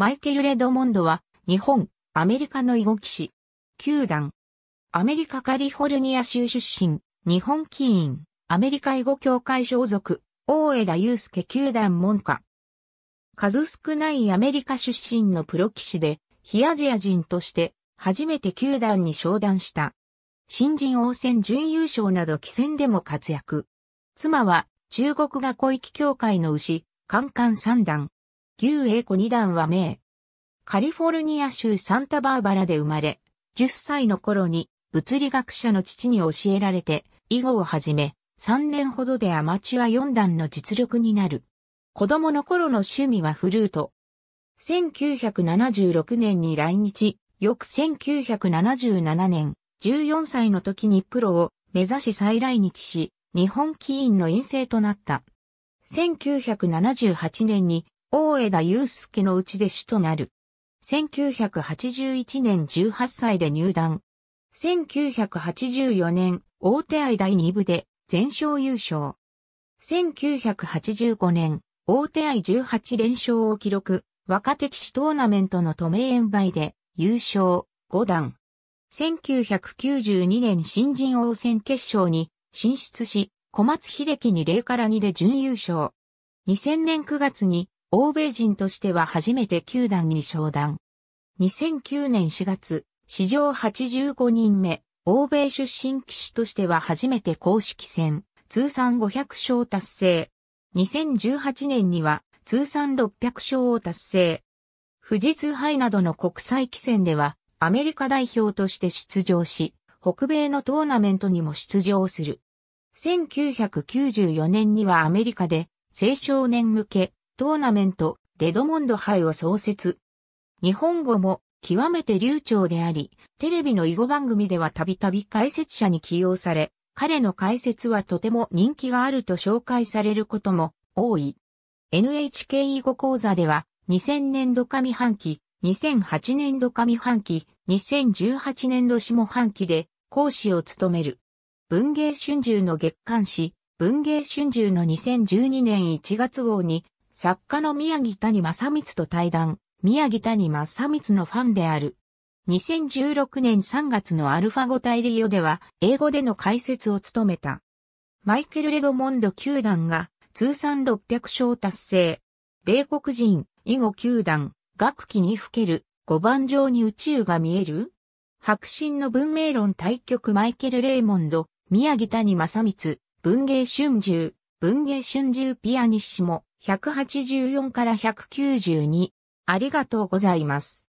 マイケル・レドモンドは、日本、アメリカの囲碁棋士。球団。アメリカカリフォルニア州出身、日本棋院、アメリカ囲碁協会所属、大枝祐介球団門下。数少ないアメリカ出身のプロ棋士で、非アジア人として、初めて球団に昇段した。新人王戦準優勝など棋戦でも活躍。妻は、中国が小域協会の牛、カンカン三段。牛英子二段は名。カリフォルニア州サンタバーバラで生まれ、10歳の頃に物理学者の父に教えられて、囲碁をはじめ、3年ほどでアマチュア四段の実力になる。子供の頃の趣味はフルート。1976年に来日、翌1977年、14歳の時にプロを目指し再来日し、日本棋院の院生となった。1978年に大枝祐介のうち弟子となる。1981年18歳で入団。1984年、大手愛第2部で全勝優勝。1985年、大手愛18連勝を記録、若手騎士トーナメントの都名演売で優勝5段。1992年新人王戦決勝に進出し、小松秀樹に0から2で準優勝。2000年9月に欧米人としては初めて球団に商談。2009年4月、史上85人目、欧米出身騎士としては初めて公式戦、通算500勝達成。2018年には通算600勝を達成。富士通杯などの国際棋戦ではアメリカ代表として出場し、北米のトーナメントにも出場する。1994年にはアメリカで青少年向けトーナメント、レドモンド杯を創設。日本語も極めて流暢であり、テレビの囲碁番組ではたびたび解説者に起用され、彼の解説はとても人気があると紹介されることも多い。NHK 囲碁講座では2000年度上半期、2008年度上半期、2018年度下半期で講師を務める。文芸春秋の月刊誌、文芸春秋の2012年1月号に作家の宮城谷正光と対談、宮城谷正光のファンである。2016年3月のアルファ5対リオでは、英語での解説を務めた。マイケル・レドモンド球団が、通算600勝達成。米国人、以後球団、学期にふける、5番上に宇宙が見える白身の文明論対局マイケル・レイモンド、宮城谷正光、文芸春秋、文芸春秋ピアニッシモ、184から192。ありがとうございます。